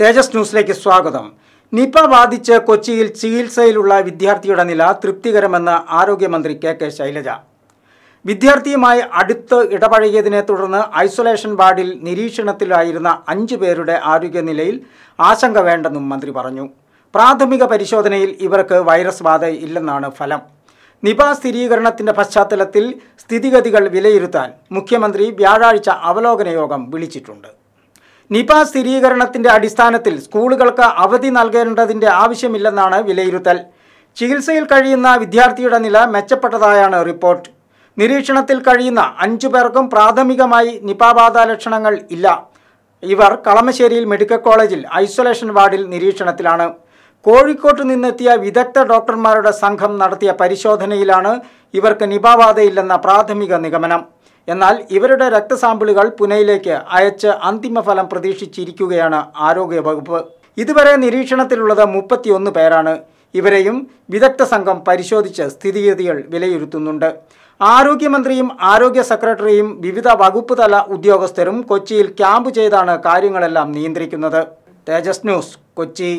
തേജസ് ന്യൂസിലേക്ക് സ്വാഗതം നിപ ബാധിച്ച് കൊച്ചിയിൽ ചികിത്സയിലുള്ള വിദ്യാർത്ഥിയുടെ നില തൃപ്തികരമെന്ന് ആരോഗ്യമന്ത്രി കെ കെ ശൈലജ വിദ്യാർത്ഥിയുമായി അടുത്ത് ഇടപഴകിയതിനെ തുടർന്ന് ഐസൊലേഷൻ വാർഡിൽ നിരീക്ഷണത്തിലായിരുന്ന അഞ്ചു പേരുടെ ആരോഗ്യനിലയിൽ ആശങ്ക വേണ്ടെന്നും മന്ത്രി പറഞ്ഞു പ്രാഥമിക പരിശോധനയിൽ ഇവർക്ക് വൈറസ് ബാധയില്ലെന്നാണ് ഫലം നിപ സ്ഥിരീകരണത്തിന്റെ പശ്ചാത്തലത്തിൽ സ്ഥിതിഗതികൾ വിലയിരുത്താൻ മുഖ്യമന്ത്രി വ്യാഴാഴ്ച അവലോകന യോഗം വിളിച്ചിട്ടുണ്ട് നിപ സ്ഥിരീകരണത്തിന്റെ അടിസ്ഥാനത്തിൽ സ്കൂളുകൾക്ക് അവധി നൽകേണ്ടതിന്റെ ആവശ്യമില്ലെന്നാണ് വിലയിരുത്തൽ ചികിത്സയിൽ കഴിയുന്ന വിദ്യാർത്ഥിയുടെ നില മെച്ചപ്പെട്ടതായാണ് റിപ്പോർട്ട് നിരീക്ഷണത്തിൽ കഴിയുന്ന അഞ്ചു പേർക്കും പ്രാഥമികമായി നിപാബാധ ലക്ഷണങ്ങൾ ഇല്ല ഇവർ കളമശ്ശേരിയിൽ മെഡിക്കൽ കോളേജിൽ ഐസൊലേഷൻ വാർഡിൽ നിരീക്ഷണത്തിലാണ് കോഴിക്കോട്ട് നിന്നെത്തിയ വിദഗ്ധ ഡോക്ടർമാരുടെ സംഘം നടത്തിയ പരിശോധനയിലാണ് ഇവർക്ക് നിപാബാധയില്ലെന്ന പ്രാഥമിക നിഗമനം എന്നാൽ ഇവരുടെ രക്തസാമ്പിളുകൾ പുനെയിലേക്ക് അയച്ച് അന്തിമ ഫലം പ്രതീക്ഷിച്ചിരിക്കുകയാണ് ആരോഗ്യ വകുപ്പ് ഇതുവരെ നിരീക്ഷണത്തിലുള്ളത് മുപ്പത്തിയൊന്ന് പേരാണ് ഇവരെയും വിദഗ്ധ സംഘം പരിശോധിച്ച് സ്ഥിതിഗതികൾ വിലയിരുത്തുന്നുണ്ട് ആരോഗ്യമന്ത്രിയും ആരോഗ്യ സെക്രട്ടറിയും വിവിധ വകുപ്പ് തല ഉദ്യോഗസ്ഥരും കൊച്ചിയിൽ ക്യാമ്പ് ചെയ്താണ് കാര്യങ്ങളെല്ലാം നിയന്ത്രിക്കുന്നത് തേജസ് ന്യൂസ് കൊച്ചി